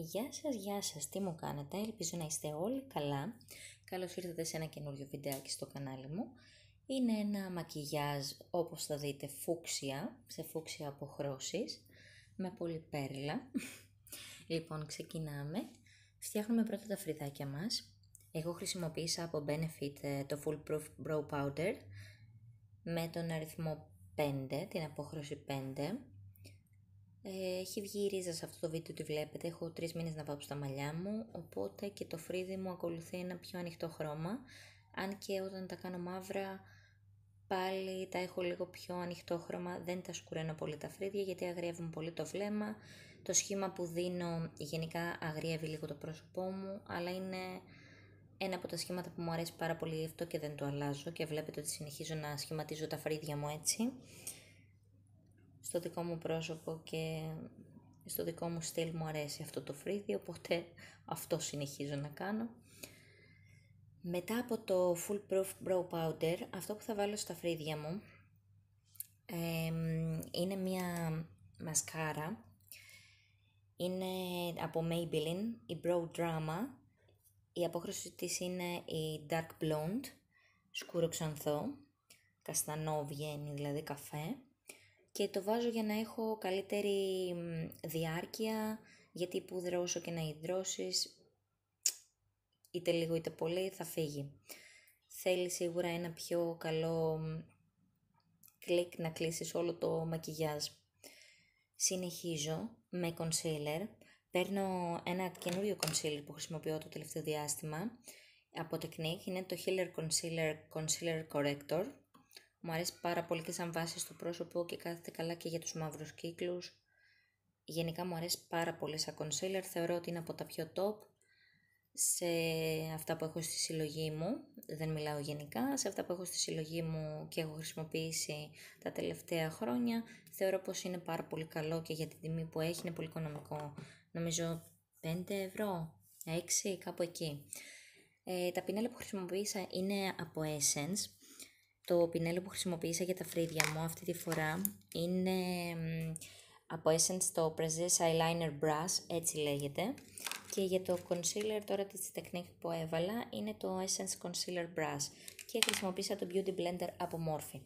Γεια σας, γεια σας, τι μου κάνετε, ελπίζω να είστε όλοι καλά. Καλώς ήρθατε σε ένα καινούριο βιντεάκι στο κανάλι μου. Είναι ένα μακιγιάζ, όπως θα δείτε, φούξια, σε φούξια αποχρώσεις, με πολύ πέρλα. λοιπόν, ξεκινάμε. Φτιάχνουμε πρώτα τα φρυδάκια μας. Εγώ χρησιμοποίησα από Benefit ε, το Full Proof Brow Powder με τον αριθμό 5, την αποχρώση 5. Ε, έχει βγει η ρίζα σε αυτό το βίντεο, τη βλέπετε. Έχω τρεις μήνες να πάω στα μαλλιά μου, οπότε και το φρύδι μου ακολουθεί ένα πιο ανοιχτό χρώμα. Αν και όταν τα κάνω μαύρα, πάλι τα έχω λίγο πιο ανοιχτό χρώμα, δεν τα σκουραίνω πολύ τα φρύδια γιατί αγριεύουν πολύ το βλέμμα. Το σχήμα που δίνω γενικά αγριεύει λίγο το πρόσωπό μου, αλλά είναι ένα από τα σχήματα που μου αρέσει πάρα πολύ αυτό και δεν το αλλάζω και βλέπετε ότι συνεχίζω να σχηματίζω τα φρύδια μου έτσι στο δικό μου πρόσωπο και στο δικό μου στυλ μου αρέσει αυτό το φρύδι, οπότε αυτό συνεχίζω να κάνω. Μετά από το Full Proof Brow Powder, αυτό που θα βάλω στα φρύδια μου είναι μία μασκάρα. Είναι από Maybelline, η Brow Drama. Η απόχρωση της είναι η Dark Blonde, σκούρο ξανθό, καστανό βγαίνει δηλαδή καφέ και το βάζω για να έχω καλύτερη διάρκεια, γιατί που όσο και να υδρώσεις, είτε λίγο είτε πολύ θα φύγει. Θέλεις σίγουρα ένα πιο καλό κλικ να κλείσεις όλο το μακιγιάζ. Συνεχίζω με concealer. Παίρνω ένα καινούριο concealer που χρησιμοποιώ το τελευταίο διάστημα από Technique. Είναι το Healer Concealer Concealer Corrector μου αρέσει πάρα πολύ και σαν βάση στο πρόσωπο και κάθεται καλά και για τους μαύρους κύκλους. Γενικά μου αρέσει πάρα πολύ σαν concealer, θεωρώ ότι είναι από τα πιο top σε αυτά που έχω στη συλλογή μου, δεν μιλάω γενικά, σε αυτά που έχω στη συλλογή μου και έχω χρησιμοποιήσει τα τελευταία χρόνια, θεωρώ πως είναι πάρα πολύ καλό και για την τιμή που έχει είναι πολύ οικονομικό. Νομίζω 5 ευρώ, 6, κάπου εκεί. Ε, τα πινέλα που χρησιμοποίησα είναι από Essence, το πινέλο που χρησιμοποίησα για τα φρύδια μου αυτή τη φορά είναι από Essence το Precise Eyeliner Brush, έτσι λέγεται. Και για το concealer τώρα της τεχνίκη που έβαλα είναι το Essence Concealer Brush και χρησιμοποίησα το Beauty Blender από Morphe.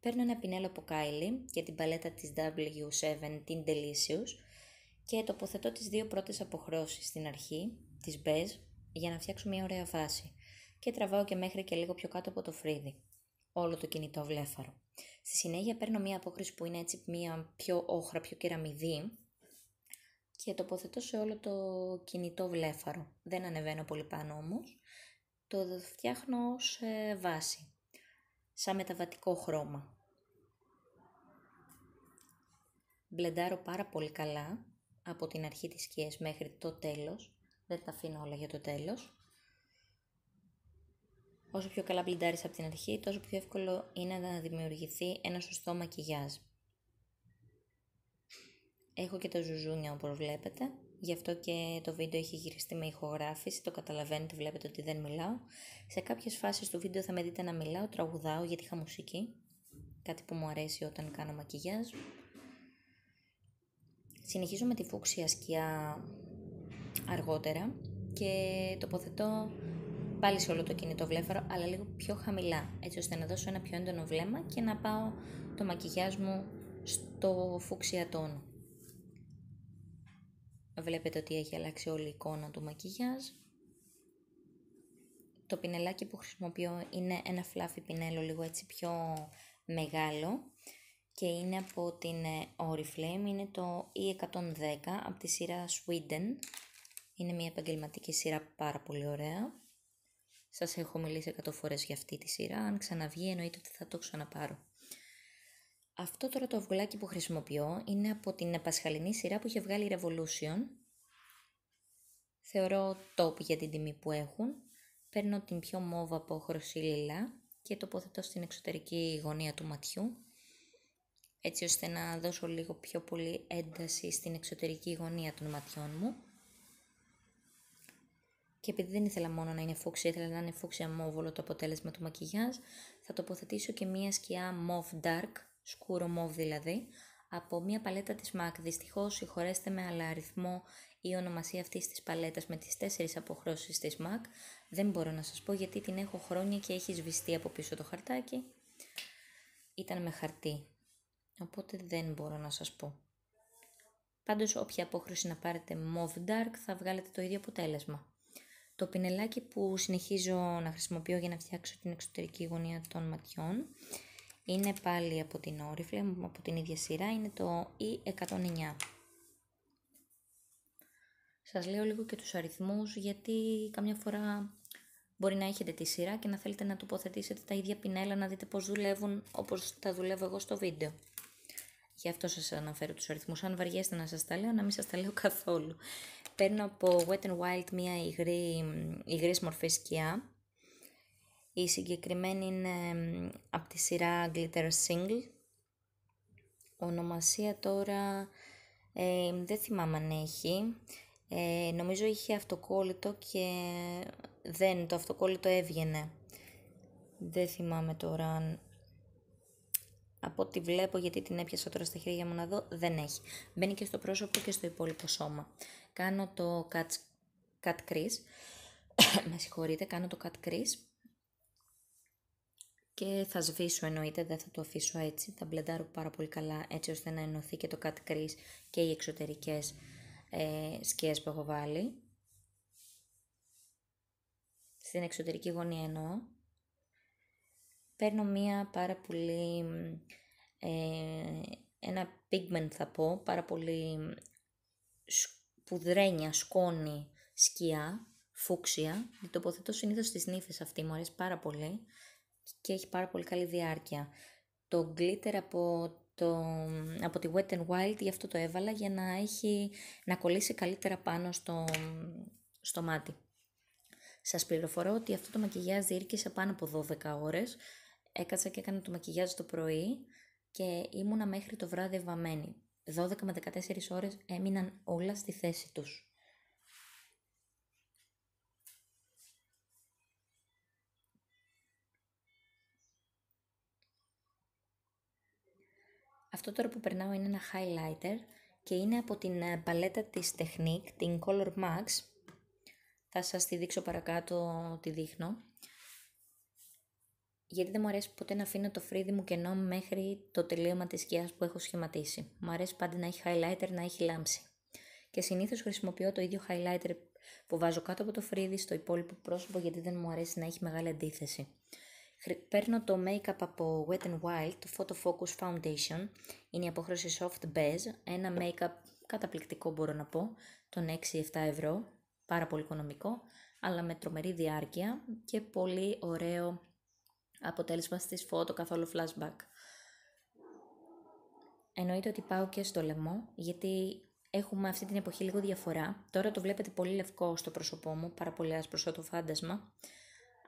Παίρνω ένα πινέλο από Kylie για την παλέτα της W7, την Delicious και τοποθετώ τις δύο πρώτες αποχρώσεις στην αρχή, της Beige, για να φτιάξω μια ωραία βάση και τραβάω και μέχρι και λίγο πιο κάτω από το φρύδι όλο το κινητό βλέφαρο. Στη συνέχεια παίρνω μία απόκριση που είναι έτσι μία πιο όχρα, πιο κεραμιδή και τοποθετώ σε όλο το κινητό βλέφαρο. Δεν ανεβαίνω πολύ πάνω όμως, το φτιάχνω σε βάση, σαν μεταβατικό χρώμα. Μπλεντάρω πάρα πολύ καλά από την αρχή της σκιές μέχρι το τέλος, δεν τα αφήνω όλα για το τέλος. Όσο πιο καλά πλυντάρεις από την αρχή, τόσο πιο εύκολο είναι να δημιουργηθεί ένα σωστό μακιγιάζ. Έχω και τα ζουζούνια όπως βλέπετε, γι' αυτό και το βίντεο έχει γυριστεί με ηχογράφηση, το καταλαβαίνετε, βλέπετε ότι δεν μιλάω. Σε κάποιες φάσεις του βίντεο θα με δείτε να μιλάω, τραγουδάω γιατί είχα μουσική, κάτι που μου αρέσει όταν κάνω μακιγιάζ. Συνεχίζω με τη φούξια σκιά αργότερα και τοποθετώ πάλι σε όλο το κινητό βλέφαρο, αλλά λίγο πιο χαμηλά, έτσι ώστε να δώσω ένα πιο έντονο βλέμμα και να πάω το μακιγιάζ μου στο φούξια τόνο. Βλέπετε ότι έχει αλλάξει όλη η εικόνα του μακιγιάζ. Το πινελάκι που χρησιμοποιώ είναι ένα φλάφι πινέλο, λίγο έτσι πιο μεγάλο και είναι από την ε, Oriflame, είναι το E110 από τη σειρά Sweden. Είναι μια επαγγελματική σειρά πάρα πολύ ωραία. Σας έχω μιλήσει εκατό φορές για αυτή τη σειρά, αν ξαναβγεί εννοείται ότι θα το ξαναπάρω. Αυτό τώρα το αυγουλάκι που χρησιμοποιώ είναι από την πασχαλινή σειρά που είχε βγάλει η Revolution. Θεωρώ top για την τιμή που έχουν. Παίρνω την πιο μόβα από χρωσή λιλά και τοποθετώ στην εξωτερική γωνία του ματιού έτσι ώστε να δώσω λίγο πιο πολύ ένταση στην εξωτερική γωνία των ματιών μου. Και επειδή δεν ήθελα μόνο να είναι φούξια, ήθελα να είναι φούξια αμόβολο το αποτέλεσμα του μακιγιάζ, θα τοποθετήσω και μία σκιά mauve dark, σκούρο mauve δηλαδή, από μία παλέτα της MAC. Δυστυχώς, συγχωρέστε με, αλλά αριθμό η ονομασία αυτής της παλέτας με τις τέσσερις αποχρώσεις της MAC δεν μπορώ να σας πω γιατί την έχω χρόνια και έχει σβηστεί από πίσω το χαρτάκι. Ήταν με χαρτί, οπότε δεν μπορώ να σας πω. Πάντως, όποια απόχρωση να πάρετε mauve dark θα βγάλετε το ίδιο αποτέλεσμα. Το πινελάκι που συνεχίζω να χρησιμοποιώ για να φτιάξω την εξωτερική γωνία των ματιών είναι πάλι από την Oriflame, από την ίδια σειρά, είναι το E109. Σας λέω λίγο και τους αριθμούς γιατί καμιά φορά μπορεί να έχετε τη σειρά και να θέλετε να τοποθετήσετε τα ίδια πινέλα να δείτε πώς δουλεύουν όπως τα δουλεύω εγώ στο βίντεο. Γι' αυτό σας αναφέρω τους αριθμούς. Αν βαριέστε να σας τα λέω, να μην σας τα λέω καθόλου. Παίρνω από Wet n Wild μία υγρή, υγρής μορφή σκιά. Η συγκεκριμένη είναι από τη σειρά Glitter Single. Ονομασία τώρα ε, δεν θυμάμαι αν έχει. Ε, νομίζω είχε αυτοκόλλητο και δεν, το αυτοκόλλητο έβγαινε. Δεν θυμάμαι τώρα αν... Από ό,τι βλέπω, γιατί την έπιασα τώρα στα χέρια μου να δω, δεν έχει. Μπαίνει και στο πρόσωπο και στο υπόλοιπο σώμα κάνω το cut, cut crease. με συγχωρείτε, κάνω το cut crease. Και θα σβήσω εννοείται, δεν θα το αφήσω έτσι. Θα μπλεντάρω πάρα πολύ καλά έτσι ώστε να ενωθεί και το cut crease και οι εξωτερικές ε, σκιές που έχω βάλει. Στην εξωτερική γωνία εννοώ. Παίρνω μία πάρα πολύ... Ε, ένα pigment θα πω, πάρα πολύ πουδρένια, σκόνη, σκιά, φούξια. Την τοποθετώ συνήθως στις νύφες αυτή, μου αρέσει πάρα πολύ και έχει πάρα πολύ καλή διάρκεια. Το glitter από, το, από τη Wet n Wild, γι' αυτό το έβαλα, για να, έχει, να κολλήσει καλύτερα πάνω στο, στο μάτι. Σας πληροφορώ ότι αυτό το μακιγιάζ διήρκησε πάνω από 12 ώρες. Έκατσα και έκανα το μακιγιάζ το πρωί και ήμουνα μέχρι το βράδυ ευαμμένη. 12 με 14 ώρες έμειναν όλα στη θέση τους. Αυτό τώρα που περνάω είναι ένα highlighter και είναι από την ε, παλέτα της Technique, την Color Max. Θα σας τη δείξω παρακάτω, τη δείχνω γιατί δεν μου αρέσει ποτέ να αφήνω το φρύδι μου κενό μέχρι το τελείωμα της σκιάς που έχω σχηματίσει. Μου αρέσει πάντα να έχει highlighter, να έχει λάμψη. Και συνήθως χρησιμοποιώ το ίδιο highlighter που βάζω κάτω από το φρύδι στο υπόλοιπο πρόσωπο γιατί δεν μου αρέσει να έχει μεγάλη αντίθεση. Παίρνω το make-up από Wet n Wild, το Photo Focus Foundation, είναι η αποχρώση Soft Beige, ένα make-up καταπληκτικό μπορώ να πω, των 6-7 ευρώ, πάρα πολύ οικονομικό, αλλά με τρομερή διάρκεια και πολύ ωραίο αποτέλεσμα στις φώτο καθόλου flashback. Εννοείται ότι πάω και στο λαιμό, γιατί έχουμε αυτή την εποχή λίγο διαφορά. Τώρα το βλέπετε πολύ λευκό στο πρόσωπό μου, πάρα πολύ άσπρο το φάντασμα.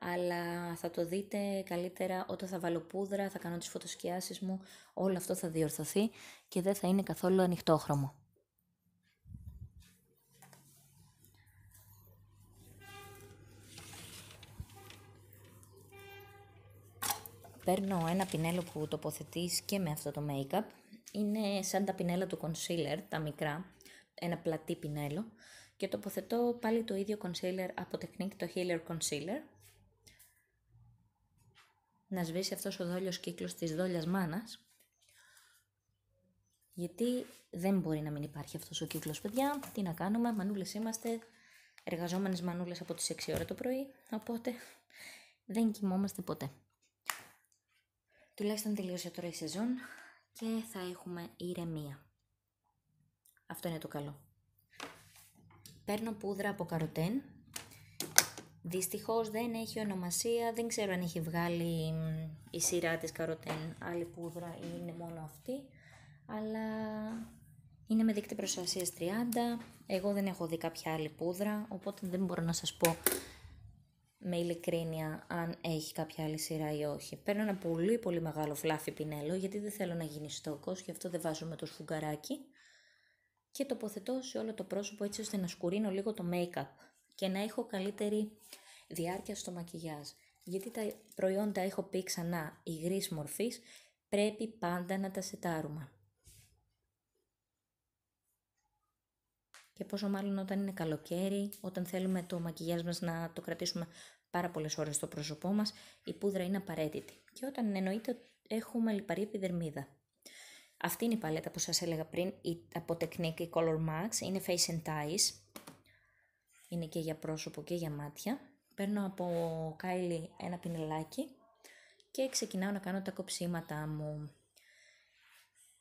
Αλλά θα το δείτε καλύτερα όταν θα βάλω πούδρα, θα κάνω τις φωτοσκιάσεις μου, όλο αυτό θα διορθωθεί και δεν θα είναι καθόλου ανοιχτόχρωμο. παίρνω ένα πινέλο που τοποθετείς και με αυτό το make-up. Είναι σαν τα πινέλα του concealer, τα μικρά, ένα πλατή πινέλο. Και τοποθετώ πάλι το ίδιο concealer από Technique, το Healer Concealer. Να σβήσει αυτός ο δόλιος κύκλος της δόλιας μάνας. Γιατί δεν μπορεί να μην υπάρχει αυτός ο κύκλος, παιδιά. Τι να κάνουμε, μανούλες είμαστε, εργαζόμενες μανούλες από τις 6 ώρα το πρωί, οπότε δεν κοιμόμαστε ποτέ. Τουλάχιστον τελείωσε τώρα η σεζόν και θα έχουμε ηρεμία. Αυτό είναι το καλό. Παίρνω πούδρα από καροτέν. Δυστυχώς δεν έχει ονομασία, δεν ξέρω αν έχει βγάλει η σειρά της καροτέν άλλη πούδρα ή είναι μόνο αυτή, αλλά είναι με δίκτυα προστασία 30. Εγώ δεν έχω δει κάποια άλλη πούδρα, οπότε δεν μπορώ να σας πω με ειλικρίνεια αν έχει κάποια άλλη σειρά ή όχι. Παίρνω ένα πολύ πολύ μεγάλο φλάφι πινέλο γιατί δεν θέλω να γίνει στόκος, γι' αυτό δεν βάζουμε το σφουγγαράκι και τοποθετώ σε όλο το πρόσωπο έτσι ώστε να σκουρίνω λίγο το make-up και να έχω καλύτερη διάρκεια στο μακιγιάζ. Γιατί τα προϊόντα έχω πει ξανά υγρής μορφής, πρέπει πάντα να τα σετάρουμε. και πόσο μάλλον όταν είναι καλοκαίρι, όταν θέλουμε το μακιγιάζ μας να το κρατήσουμε πάρα πολλές ώρες στο πρόσωπό μας, η πούδρα είναι απαραίτητη. Και όταν εννοείται έχουμε λιπαρή επιδερμίδα. Αυτή είναι η παλέτα που σας έλεγα πριν, η, από Technique Color Max, είναι Face and Eyes, είναι και για πρόσωπο και για μάτια. Παίρνω από Kylie ένα πινελάκι και ξεκινάω να κάνω τα κοψίματα μου.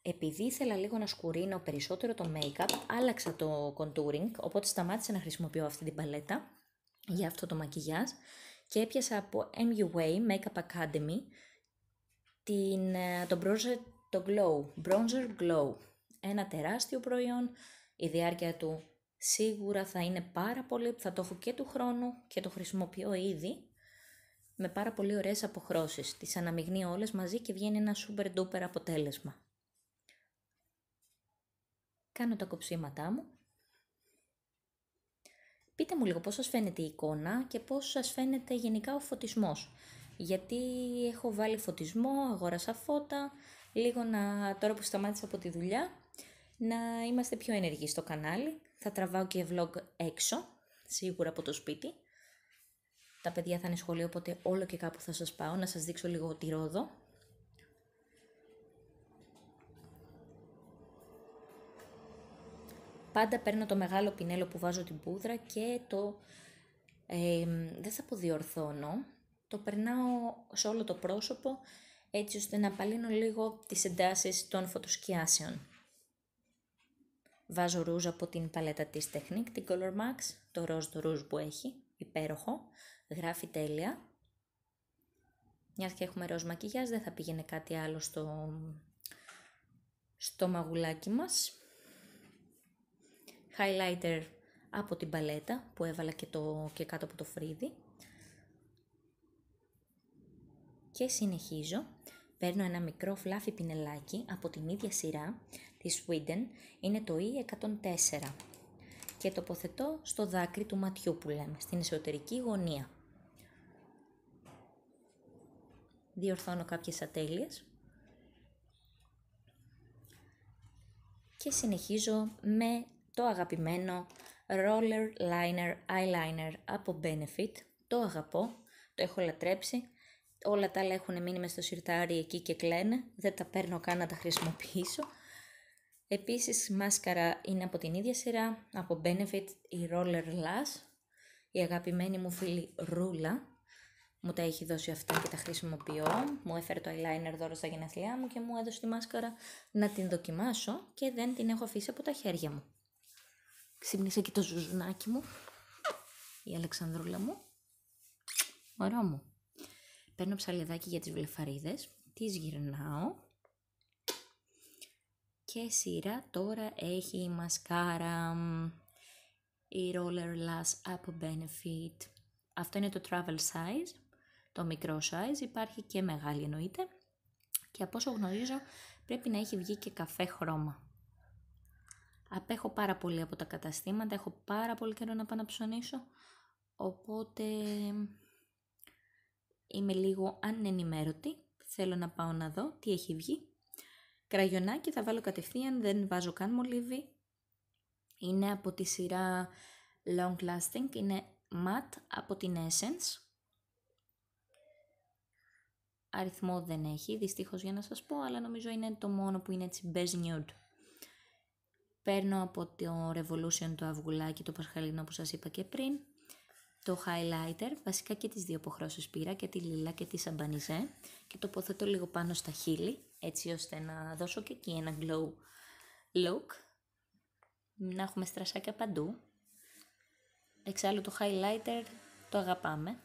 Επειδή ήθελα λίγο να σκουρίνω περισσότερο το make-up, άλλαξα το contouring, οπότε σταμάτησα να χρησιμοποιώ αυτή την παλέτα για αυτό το μακιγιάζ και έπιασα από MUA Makeup Academy την, ε, το, bronzer, το Glow, Bronzer Glow. Ένα τεράστιο προϊόν, η διάρκεια του σίγουρα θα είναι πάρα πολύ, θα το έχω και του χρόνου και το χρησιμοποιώ ήδη με πάρα πολύ ωραίες αποχρώσεις. Τις αναμειγνύω όλες μαζί και βγαίνει ένα super duper αποτέλεσμα κάνω τα κοψίματά μου. Πείτε μου λίγο πώς σας φαίνεται η εικόνα και πώς σας φαίνεται γενικά ο φωτισμός. Γιατί έχω βάλει φωτισμό, αγόρασα φώτα, λίγο να, τώρα που σταμάτησα από τη δουλειά, να είμαστε πιο ενεργοί στο κανάλι. Θα τραβάω και vlog έξω, σίγουρα από το σπίτι. Τα παιδιά θα είναι σχολείο, οπότε όλο και κάπου θα σας πάω να σας δείξω λίγο τη Ρόδο, πάντα παίρνω το μεγάλο πινέλο που βάζω την πούδρα και το, δεν θα αποδιορθώνω, το περνάω σε όλο το πρόσωπο έτσι ώστε να απαλύνω λίγο τις εντάσεις των φωτοσκιάσεων. Βάζω ρούζ από την παλέτα της Technique, την Color Max, το ροζ το ρούζ που έχει, υπέροχο, γράφει τέλεια. Μιας και έχουμε ροζ μακιγιάζ, δεν θα πήγαινε κάτι άλλο στο, στο μαγουλάκι μας highlighter από την παλέτα που έβαλα και, το, και κάτω από το φρύδι. Και συνεχίζω. Παίρνω ένα μικρό φλάφι πινελάκι από την ίδια σειρά της Sweden. Είναι το E104 και τοποθετώ στο δάκρυ του ματιού που λέμε, στην εσωτερική γωνία. Διορθώνω κάποιες ατέλειες. Και συνεχίζω με το αγαπημένο Roller Liner Eyeliner από Benefit. Το αγαπώ, το έχω λατρέψει. Όλα τα άλλα έχουν μείνει μες στο σιρτάρι εκεί και κλαίνε. Δεν τα παίρνω καν να τα χρησιμοποιήσω. Επίσης, μάσκαρα είναι από την ίδια σειρά, από Benefit, η Roller Lash. Η αγαπημένη μου φίλη Ρούλα, μου τα έχει δώσει αυτά και τα χρησιμοποιώ. Μου έφερε το eyeliner δώρο στα γενέθλιά μου και μου έδωσε τη μάσκαρα να την δοκιμάσω και δεν την έχω αφήσει από τα χέρια μου. Ξύπνησε και το ζουζουνάκι μου. Η Αλεξανδρούλα μου. Ωραίο μου. Παίρνω ψαλιδάκι για τις βλεφαρίδες. Τις γυρνάω. Και σειρά τώρα έχει η μασκάρα. Η Roller Lash Up Benefit. Αυτό είναι το travel size. Το μικρό size. Υπάρχει και μεγάλη εννοείται. Και από όσο γνωρίζω πρέπει να έχει βγει και καφέ χρώμα. Απέχω πάρα πολύ από τα καταστήματα, έχω πάρα πολύ καιρό να πάω να ψωνίσω, οπότε είμαι λίγο ανενημέρωτη, θέλω να πάω να δω τι έχει βγει. Κραγιονάκι θα βάλω κατευθείαν, δεν βάζω καν μολύβι. Είναι από τη σειρά Long Lasting, είναι matte από την Essence. Αριθμό δεν έχει, δυστυχώς για να σας πω, αλλά νομίζω είναι το μόνο που είναι έτσι beige nude. Παίρνω από το Revolution το αυγουλάκι, το πασχαλινό που σας είπα και πριν, το highlighter, βασικά και τις δύο αποχρώσεις πήρα, και τη λίλα και τη σαμπανιζέ και τοποθετώ λίγο πάνω στα χείλη, έτσι ώστε να δώσω και εκεί ένα glow look, να έχουμε στρασάκια παντού. Εξάλλου το highlighter το αγαπάμε.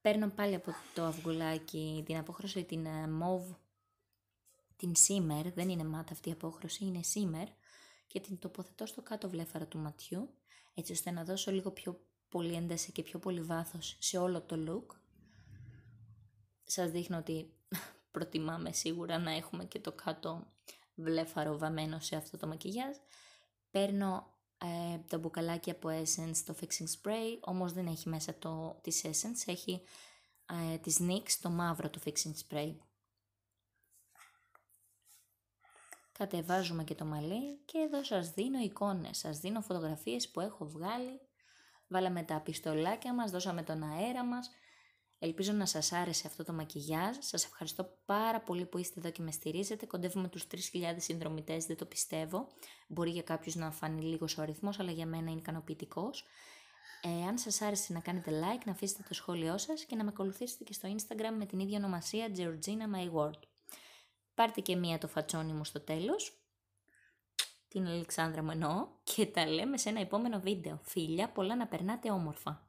Παίρνω πάλι από το αυγουλάκι την αποχρώση, την ε, mauve, την shimmer, δεν είναι μάτα αυτή η απόχρωση, είναι shimmer και την τοποθετώ στο κάτω βλέφαρο του ματιού, έτσι ώστε να δώσω λίγο πιο πολύ ένταση και πιο πολύ βάθος σε όλο το look. Σας δείχνω ότι προτιμάμε σίγουρα να έχουμε και το κάτω βλέφαρο βαμμένο σε αυτό το μακιγιάζ. Παίρνω το ε, τα μπουκαλάκια από Essence, το Fixing Spray, όμως δεν έχει μέσα το, της Essence, έχει ε, της NYX, το μαύρο το Fixing Spray κατεβάζουμε και το μαλλί και εδώ σας δίνω εικόνες, σας δίνω φωτογραφίες που έχω βγάλει, βάλαμε τα πιστολάκια μας, δώσαμε τον αέρα μας, Ελπίζω να σας άρεσε αυτό το μακιγιάζ. Σας ευχαριστώ πάρα πολύ που είστε εδώ και με στηρίζετε. Κοντεύουμε τους 3.000 συνδρομητές, δεν το πιστεύω. Μπορεί για κάποιους να φανεί λίγος ο αριθμός, αλλά για μένα είναι ικανοποιητικός. Ε, αν σας άρεσε να κάνετε like, να αφήσετε το σχόλιο σας και να με ακολουθήσετε και στο Instagram με την ίδια ονομασία Georgina My World πάρτε και μία το φατσόνι μου στο τέλος, την Αλεξάνδρα μου εννοώ, και τα λέμε σε ένα επόμενο βίντεο. Φίλια, πολλά να περνάτε όμορφα.